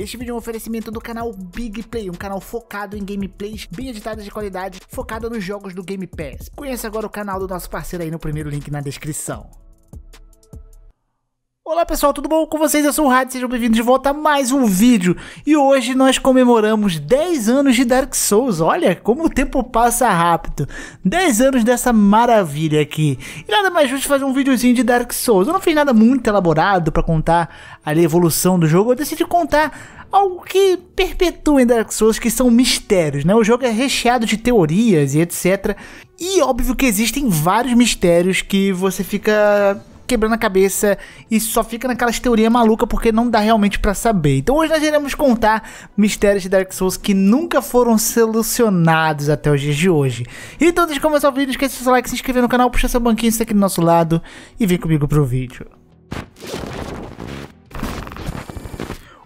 Este vídeo é um oferecimento do canal Big Play, um canal focado em gameplays bem editadas de qualidade, focado nos jogos do Game Pass. Conheça agora o canal do nosso parceiro aí no primeiro link na descrição. Olá pessoal, tudo bom com vocês? Eu sou o Rádio, sejam bem-vindos de volta a mais um vídeo. E hoje nós comemoramos 10 anos de Dark Souls. Olha como o tempo passa rápido. 10 anos dessa maravilha aqui. E nada mais justo fazer um videozinho de Dark Souls. Eu não fiz nada muito elaborado para contar a evolução do jogo. Eu decidi contar algo que perpetua em Dark Souls, que são mistérios, né? O jogo é recheado de teorias e etc. E óbvio que existem vários mistérios que você fica quebrando a cabeça e só fica naquelas teorias malucas porque não dá realmente para saber. Então hoje nós iremos contar mistérios de Dark Souls que nunca foram solucionados até os dias de hoje. Então antes de começar o vídeo, esqueça seu like, se inscrever no canal, puxar seu banquinho, está aqui do nosso lado e vem comigo pro vídeo.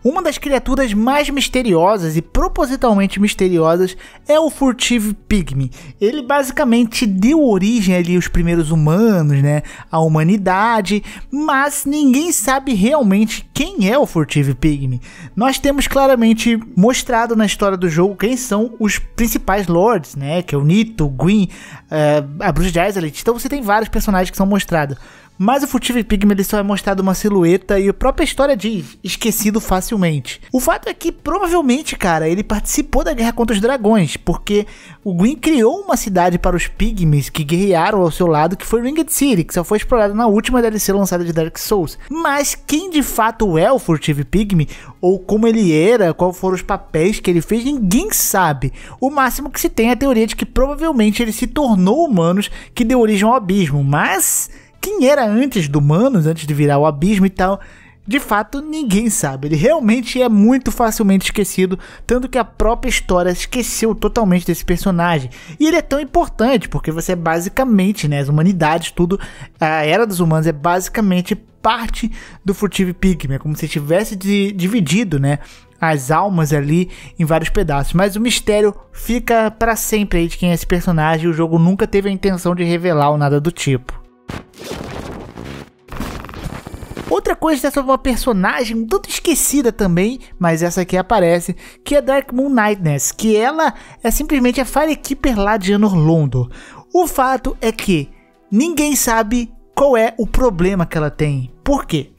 Uma das criaturas mais misteriosas e propositalmente misteriosas é o furtivo Pygmy. Ele basicamente deu origem ali aos primeiros humanos, né, à humanidade, mas ninguém sabe realmente quem é o furtivo Pygmy. Nós temos claramente mostrado na história do jogo quem são os principais lords, né, que é o Nito, o Gwyn, eh, a Bruce de Então você tem vários personagens que são mostrados. Mas o Futive Pigme, ele só é mostrado uma silhueta e a própria história é diz esquecido facilmente. O fato é que provavelmente, cara, ele participou da guerra contra os dragões, porque o Gwyn criou uma cidade para os Pigmes que guerrearam ao seu lado, que foi Ringed City, que só foi explorada na última DLC lançada de Dark Souls. Mas quem de fato é o Furtive Pigme, ou como ele era, quais foram os papéis que ele fez, ninguém sabe. O máximo que se tem é a teoria de que provavelmente ele se tornou humanos que deu origem ao abismo, mas quem era antes do Manos, antes de virar o abismo e tal, de fato ninguém sabe. Ele realmente é muito facilmente esquecido, tanto que a própria história esqueceu totalmente desse personagem. E ele é tão importante porque você é basicamente, né, as humanidades, tudo, a era dos humanos é basicamente parte do Furtive Pigme, é né, como se tivesse de, dividido, né, as almas ali em vários pedaços. Mas o mistério fica para sempre aí de quem é esse personagem. E o jogo nunca teve a intenção de revelar ou nada do tipo. Outra coisa é sobre uma personagem um tanto esquecida também, mas essa aqui aparece, que é Dark Moon Nightness, que ela é simplesmente a Firekeeper lá de Anor Londo. O fato é que ninguém sabe qual é o problema que ela tem. Por quê?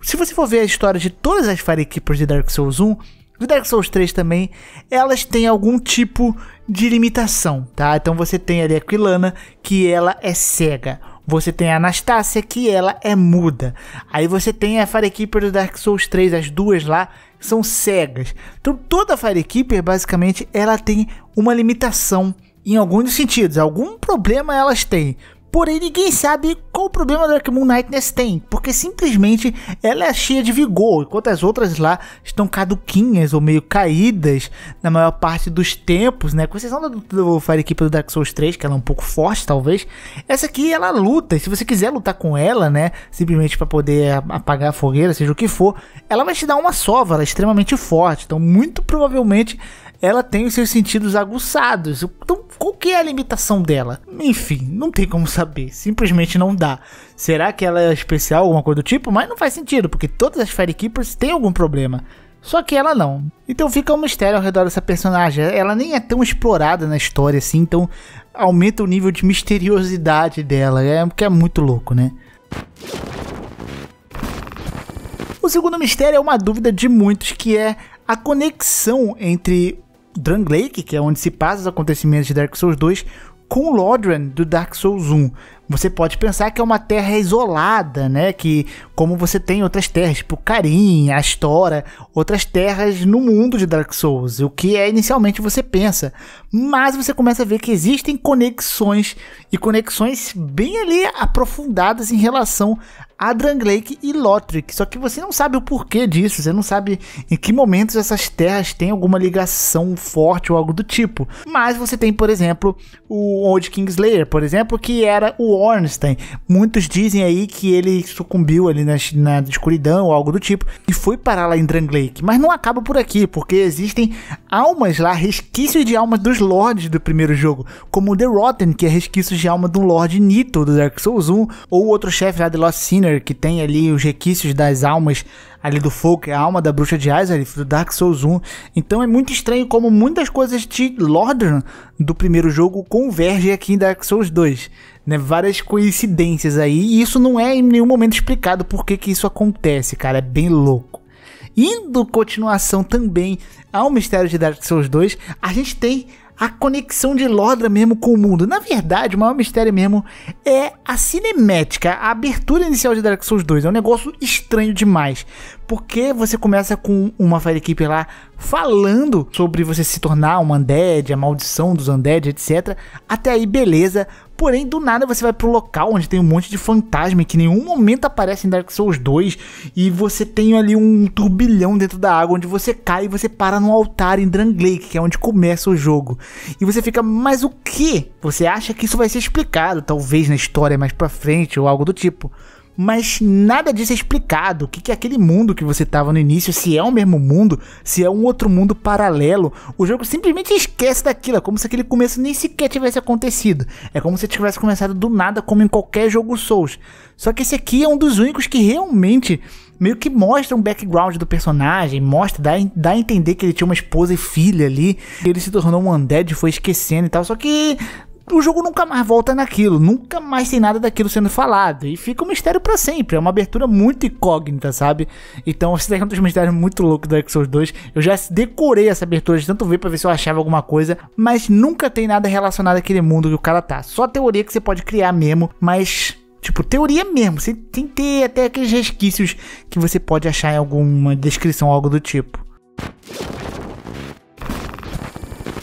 Se você for ver a história de todas as Firekeepers de Dark Souls 1, de Dark Souls 3 também, elas têm algum tipo de limitação, tá? Então você tem ali a Quilana, que ela é cega. Você tem a Anastácia, que ela é muda. Aí você tem a Firekeeper do Dark Souls 3, as duas lá são cegas. Então toda Firekeeper, basicamente, ela tem uma limitação em alguns sentidos. Algum problema elas têm. Porém, ninguém sabe qual o problema da Dark Moon Nightness tem, porque simplesmente ela é cheia de vigor, enquanto as outras lá estão caduquinhas ou meio caídas na maior parte dos tempos, né? Com exceção do, do Fire Equipe do Dark Souls 3, que ela é um pouco forte, talvez. Essa aqui ela luta, e se você quiser lutar com ela, né? Simplesmente para poder apagar a fogueira, seja o que for, ela vai te dar uma sova, ela é extremamente forte. Então, muito provavelmente ela tem os seus sentidos aguçados. Então, qual que é a limitação dela? Enfim, não tem como saber. Simplesmente não dá. Será que ela é especial, alguma coisa do tipo? Mas não faz sentido, porque todas as Fairy Keepers têm algum problema. Só que ela não. Então fica um mistério ao redor dessa personagem. Ela nem é tão explorada na história assim, então aumenta o nível de misteriosidade dela, é que é muito louco, né? O segundo mistério é uma dúvida de muitos que é a conexão entre Drang Lake, que é onde se passa os acontecimentos de Dark Souls 2, com o do Dark Souls 1 você pode pensar que é uma terra isolada, né? Que como você tem outras terras, tipo Carim, Astora, outras terras no mundo de Dark Souls, o que é inicialmente você pensa. Mas você começa a ver que existem conexões e conexões bem ali aprofundadas em relação a Dranglake e Lothric. Só que você não sabe o porquê disso, você não sabe em que momentos essas terras têm alguma ligação forte ou algo do tipo. Mas você tem, por exemplo, o Old Kingslayer, por exemplo, que era o Ornstein. Muitos dizem aí que ele sucumbiu ali na, na escuridão ou algo do tipo e foi parar lá em Drangleic. Mas não acaba por aqui, porque existem almas lá, resquícios de almas dos lords do primeiro jogo, como The Rotten, que é resquício de alma do Lord Nito do Dark Souls 1, ou outro chefe lá de Lost Sinner, que tem ali os resquícios das almas ali do Folk, a alma da bruxa de Azareth, do Dark Souls 1. Então é muito estranho como muitas coisas de Lordran do primeiro jogo convergem aqui em Dark Souls 2 né? Várias coincidências aí. E isso não é em nenhum momento explicado por que, que isso acontece, cara. É bem louco. Indo continuação também ao Mistério de Dark Souls 2, a gente tem a conexão de Lodra mesmo com o mundo. Na verdade, o maior mistério mesmo é a cinemática, a abertura inicial de Dark Souls 2. É um negócio estranho demais, porque você começa com uma fire equipe lá falando sobre você se tornar um undead, a maldição dos undead, etc. Até aí, beleza. Porém, do nada você vai pro local onde tem um monte de fantasma que em nenhum momento aparece em Dark Souls 2 e você tem ali um turbilhão dentro da água onde você cai e você para num altar em Dranglake, que é onde começa o jogo. E você fica, mas o que? Você acha que isso vai ser explicado, talvez na história mais pra frente ou algo do tipo mas nada disso é explicado. O que, que é aquele mundo que você estava no início, se é o mesmo mundo, se é um outro mundo paralelo. O jogo simplesmente esquece daquilo, é como se aquele começo nem sequer tivesse acontecido. É como se tivesse começado do nada, como em qualquer jogo Souls. Só que esse aqui é um dos únicos que realmente meio que mostra um background do personagem, mostra, dá, dá a entender que ele tinha uma esposa e filha ali, ele se tornou um undead, foi esquecendo e tal, só que o jogo nunca mais volta naquilo, nunca mais tem nada daquilo sendo falado. E fica um mistério para sempre. É uma abertura muito incógnita, sabe? Então, esse é um dos mistérios muito loucos do Dark Souls 2. Eu já decorei essa abertura de tanto ver pra ver se eu achava alguma coisa, mas nunca tem nada relacionado àquele mundo que o cara tá. Só teoria que você pode criar mesmo, mas Tipo, teoria mesmo. Você tem que ter até aqueles resquícios que você pode achar em alguma descrição, algo do tipo.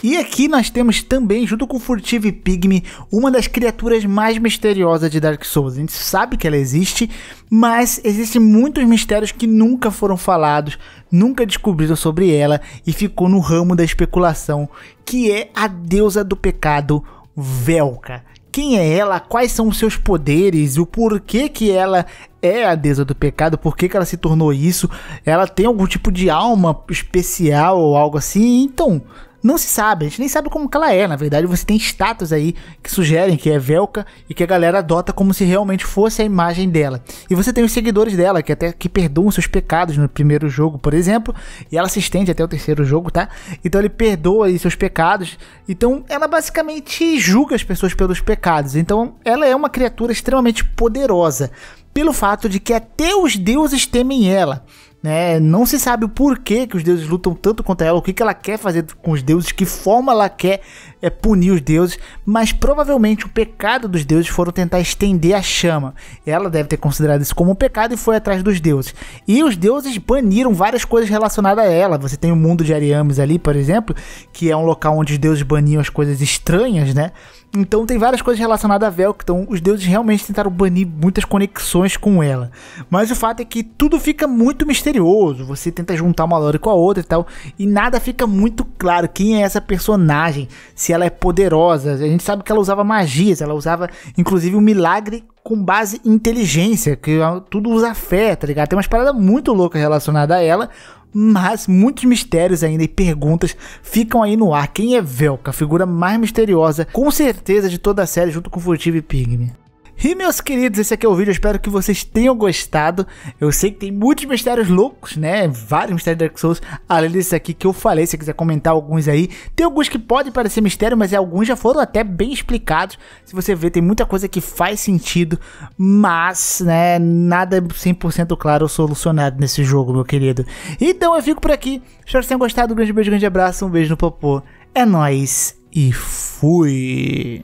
E aqui nós temos também, junto com o Furtive pigme, uma das criaturas mais misteriosas de Dark Souls. A gente sabe que ela existe, mas existem muitos mistérios que nunca foram falados, nunca descobriram sobre ela e ficou no ramo da especulação, que é a deusa do pecado, Velka. Quem é ela? Quais são os seus poderes? O porquê que ela é a deusa do pecado? Por que ela se tornou isso? Ela tem algum tipo de alma especial ou algo assim? Então, não se sabe, a gente nem sabe como que ela é. Na verdade, você tem status aí que sugerem que é Velka e que a galera adota como se realmente fosse a imagem dela. E você tem os seguidores dela, que até que perdoam seus pecados no primeiro jogo, por exemplo, e ela se estende até o terceiro jogo, tá? Então ele perdoa aí seus pecados. Então ela basicamente julga as pessoas pelos pecados. Então ela é uma criatura extremamente poderosa pelo fato de que até os deuses temem ela. Né? Não se sabe o porquê que os deuses lutam tanto contra ela, o que, que ela quer fazer com os deuses, que forma ela quer é, punir os deuses, mas provavelmente o pecado dos deuses foram tentar estender a chama. Ela deve ter considerado isso como um pecado e foi atrás dos deuses. E os deuses baniram várias coisas relacionadas a ela. Você tem o mundo de Ariames ali, por exemplo, que é um local onde os deuses baniam as coisas estranhas, né? Então tem várias coisas relacionadas a Velk, então os deuses realmente tentaram banir muitas conexões com ela. Mas o fato é que tudo fica muito misterioso misterioso, você tenta juntar uma lore com a outra e tal, e nada fica muito claro quem é essa personagem, se ela é poderosa. A gente sabe que ela usava magias, ela usava inclusive um milagre com base em inteligência, que é, tudo usa fé, tá ligado? Tem umas paradas muito loucas relacionadas a ela, mas muitos mistérios ainda e perguntas ficam aí no ar. Quem é Velka, a figura mais misteriosa, com certeza de toda a série, junto com Furtive e Pigme. E meus queridos, esse aqui é o vídeo, espero que vocês tenham gostado. Eu sei que tem muitos mistérios loucos, né? Vários mistérios Dark Souls, além desse aqui que eu falei, se você quiser comentar alguns aí. Tem alguns que podem parecer mistério, mas alguns já foram até bem explicados. Se você ver, tem muita coisa que faz sentido, mas, né, nada 100% claro ou solucionado nesse jogo, meu querido. Então eu fico por aqui. Espero que tenham gostado. Um grande beijo, um grande abraço, um beijo no popô. É nóis e fui!